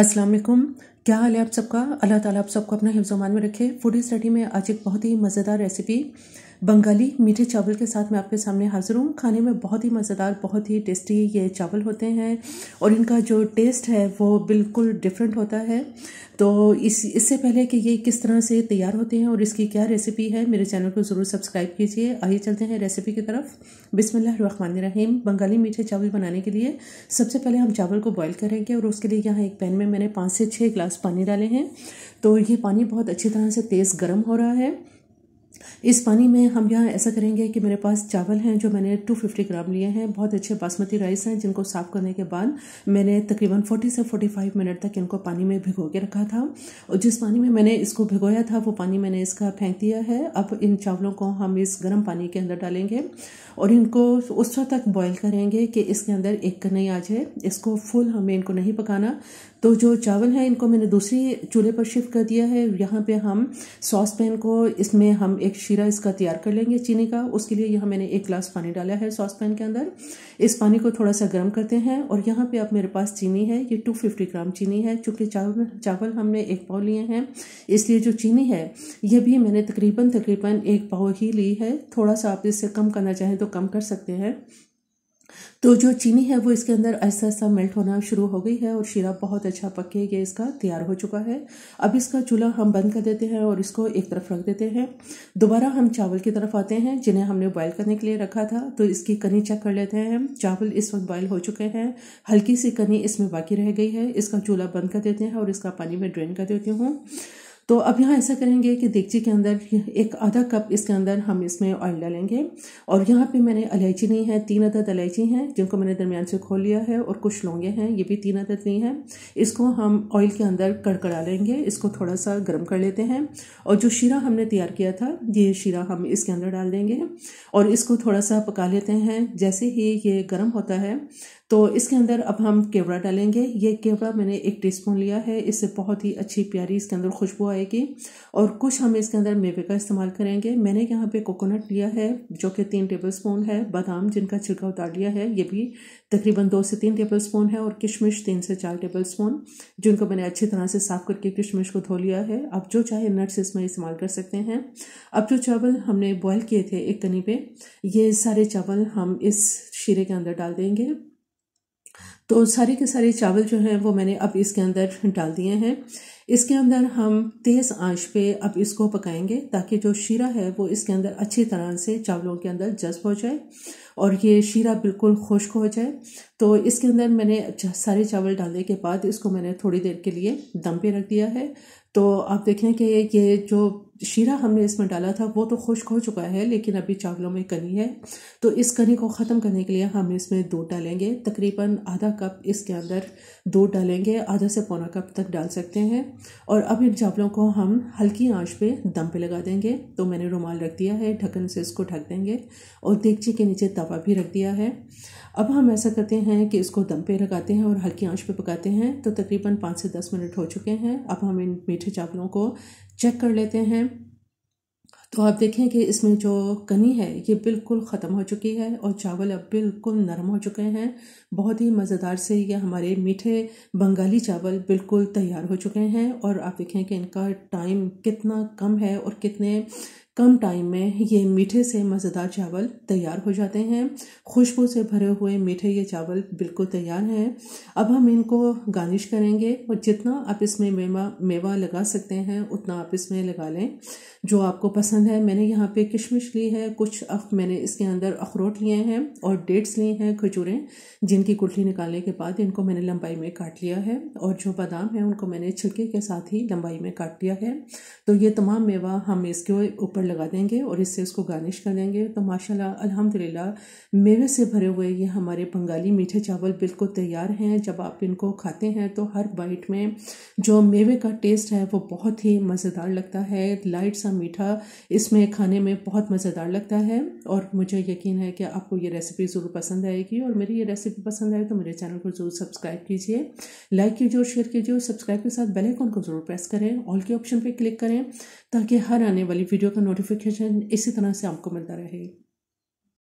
अस्सलाम वालेकुम क्या हाल है आप सबका अल्लाह ताला आप सबको अपना हिफ्ज़ मान में रखे फूड स्टडी में आज एक बहुत ही मज़ेदार रेसिपी बंगाली मीठे चावल के साथ मैं आपके सामने हाजिर हूँ खाने में बहुत ही मज़ेदार बहुत ही टेस्टी ये चावल होते हैं और इनका जो टेस्ट है वो बिल्कुल डिफरेंट होता है तो इस इससे पहले कि ये किस तरह से तैयार होते हैं और इसकी क्या रेसिपी है मेरे चैनल को ज़रूर सब्सक्राइब कीजिए आइए चलते हैं रेसिपी की तरफ बिसमान रहीम बंगाली मीठे चावल बनाने के लिए सबसे पहले हम चावल को बॉयल करेंगे और उसके लिए यहाँ एक पैन में मैंने पाँच से छः गिलास पानी डाले हैं तो ये पानी बहुत अच्छी तरह से तेज़ गर्म हो रहा है इस पानी में हम यहाँ ऐसा करेंगे कि मेरे पास चावल हैं जो मैंने 250 ग्राम लिए हैं बहुत अच्छे बासमती राइस हैं जिनको साफ़ करने के बाद मैंने तकरीबन 40 से 45 मिनट तक इनको पानी में भिगो के रखा था और जिस पानी में मैंने इसको भिगोया था वो पानी मैंने इसका फेंक दिया है अब इन चावलों को हम इस गर्म पानी के अंदर डालेंगे और इनको उस वक्त तक बॉयल करेंगे कि इसके अंदर एक नहीं आ जाए इसको फुल हमें इनको नहीं पकाना तो जो चावल है इनको मैंने दूसरी चूल्हे पर शिफ्ट कर दिया है यहाँ पे हम सॉस पैन को इसमें हम एक शीरा इसका तैयार कर लेंगे चीनी का उसके लिए यहाँ मैंने एक ग्लास पानी डाला है सॉस पैन के अंदर इस पानी को थोड़ा सा गर्म करते हैं और यहाँ पे आप मेरे पास चीनी है ये टू फिफ्टी ग्राम चीनी है चूँकि चावल चावल हमने एक पाव लिए हैं इसलिए जो चीनी है ये भी मैंने तकरीबन तकरीबन एक पाव ही ली है थोड़ा सा आप इससे कम करना चाहें तो कम कर सकते हैं तो जो चीनी है वो इसके अंदर ऐसा ऐसा मेल्ट होना शुरू हो गई है और शीरा बहुत अच्छा पक के ये इसका तैयार हो चुका है अब इसका चूल्हा हम बंद कर देते हैं और इसको एक तरफ रख देते हैं दोबारा हम चावल की तरफ आते हैं जिन्हें हमने बॉयल करने के लिए रखा था तो इसकी कनी चेक कर लेते हैं चावल इस वक्त बॉयल हो चुके हैं हल्की सी कनी इसमें बाकी रह गई है इसका चूल्हा बंद कर देते हैं और इसका पानी में ड्रेन कर देती हूँ तो अब यहाँ ऐसा करेंगे कि देखिए के अंदर एक आधा कप इसके अंदर हम इसमें ऑयल डालेंगे और यहाँ पे मैंने इलायची ली है तीन अदद इलायची हैं जिनको मैंने दरमियान से खोल लिया है और कुछ लौंगे हैं ये भी तीन अदद ली हैं इसको हम ऑयल के अंदर कड़कड़ा लेंगे इसको थोड़ा सा गर्म कर लेते हैं और जो शीरा हमने तैयार किया था ये शीरा हम इसके अंदर डाल देंगे और इसको थोड़ा सा पका लेते हैं जैसे ही ये गर्म होता है तो इसके अंदर अब हम केवड़ा डालेंगे ये केवड़ा मैंने एक टीस्पून लिया है इससे बहुत ही अच्छी प्यारी इसके अंदर खुशबू आएगी और कुछ हम इसके अंदर मेवे का इस्तेमाल करेंगे मैंने यहाँ पे कोकोनट लिया है जो कि तीन टेबल स्पून है बादाम जिनका छिड़का उतार लिया है ये भी तकरीबन दो से तीन टेबल स्पून है और किशमिश तीन से चार टेबल स्पून जिनको मैंने अच्छी तरह से साफ़ करके किशमिश को धो लिया है आप जो चाहे नट्स इसमें इस्तेमाल कर सकते हैं अब जो चावल हमने बॉयल किए थे एक तनी पे ये सारे चावल हम इस शीरे के अंदर डाल देंगे तो सारे के सारे चावल जो हैं वो मैंने अब इसके अंदर डाल दिए हैं इसके अंदर हम तेज़ आंच पे अब इसको पकाएंगे ताकि जो शीरा है वो इसके अंदर अच्छी तरह से चावलों के अंदर जज्ब हो जाए और ये शीरा बिल्कुल खुश्क हो जाए तो इसके अंदर मैंने सारे चावल डालने के बाद इसको मैंने थोड़ी देर के लिए दम पे रख दिया है तो आप देखें कि ये जो शीरा हमने इसमें डाला था वो तो खुश्क हो चुका है लेकिन अभी चावलों में कनी है तो इस कनी को ख़त्म करने के लिए हम इसमें दूध डालेंगे तकरीबन आधा कप इसके अंदर दूध डालेंगे आधा से पौना कप तक डाल सकते हैं और अब इन चावलों को हम हल्की आंच पे दम पे लगा देंगे तो मैंने रुमाल रख दिया है ढक्कन से इसको ढक देंगे और देखिए के नीचे तवा भी रख दिया है अब हम ऐसा करते हैं कि इसको दम पे लगाते हैं और हल्की आंच पे पकाते हैं तो तकरीबन पाँच से दस मिनट हो चुके हैं अब हम इन मीठे चावलों को चेक कर लेते हैं तो आप देखें कि इसमें जो कनी है ये बिल्कुल ख़त्म हो चुकी है और चावल अब बिल्कुल नरम हो चुके हैं बहुत ही मज़ेदार से ये हमारे मीठे बंगाली चावल बिल्कुल तैयार हो चुके हैं और आप देखें कि इनका टाइम कितना कम है और कितने कम टाइम में ये मीठे से मज़ेदार चावल तैयार हो जाते हैं खुशबू से भरे हुए मीठे ये चावल बिल्कुल तैयार हैं अब हम इनको गार्निश करेंगे और जितना आप इसमें मेवा मेवा लगा सकते हैं उतना आप इसमें लगा लें जो आपको पसंद है मैंने यहाँ पे किशमिश ली है कुछ अख मैंने इसके अंदर अखरोट लिए हैं और डेट्स लिए हैं खजूरें जिनकी कुल्ठी निकालने के बाद इनको मैंने लंबाई में काट लिया है और जो बादाम है उनको मैंने छिलके के साथ ही लंबाई में काट लिया है तो ये तमाम मेवा हम इसके ऊपर लगा देंगे और इससे उसको गार्निश कर देंगे तो माशाल्लाह अल्हम्दुलिल्लाह मेवे से भरे हुए ये हमारे बंगाली मीठे चावल बिल्कुल तैयार हैं जब आप इनको खाते हैं तो हर बाइट में जो मेवे का टेस्ट है वो बहुत ही मज़ेदार लगता है लाइट सा मीठा इसमें खाने में बहुत मज़ेदार लगता है और मुझे यकीन है कि आपको ये रेसिपी ज़रूर पसंद आएगी और मेरी ये रेसिपी पसंद आए तो मेरे चैनल को ज़रूर सब्सक्राइब कीजिए लाइक कीजिए और शेयर कीजिए और सब्सक्राइब के साथ बेलैकॉन को ज़रूर प्रेस करें ऑल के ऑप्शन पर क्लिक करें ताकि हर आने वाली वीडियो का नोटिस नोटिफिकेशन इसी तरह से आपको मिलता रहे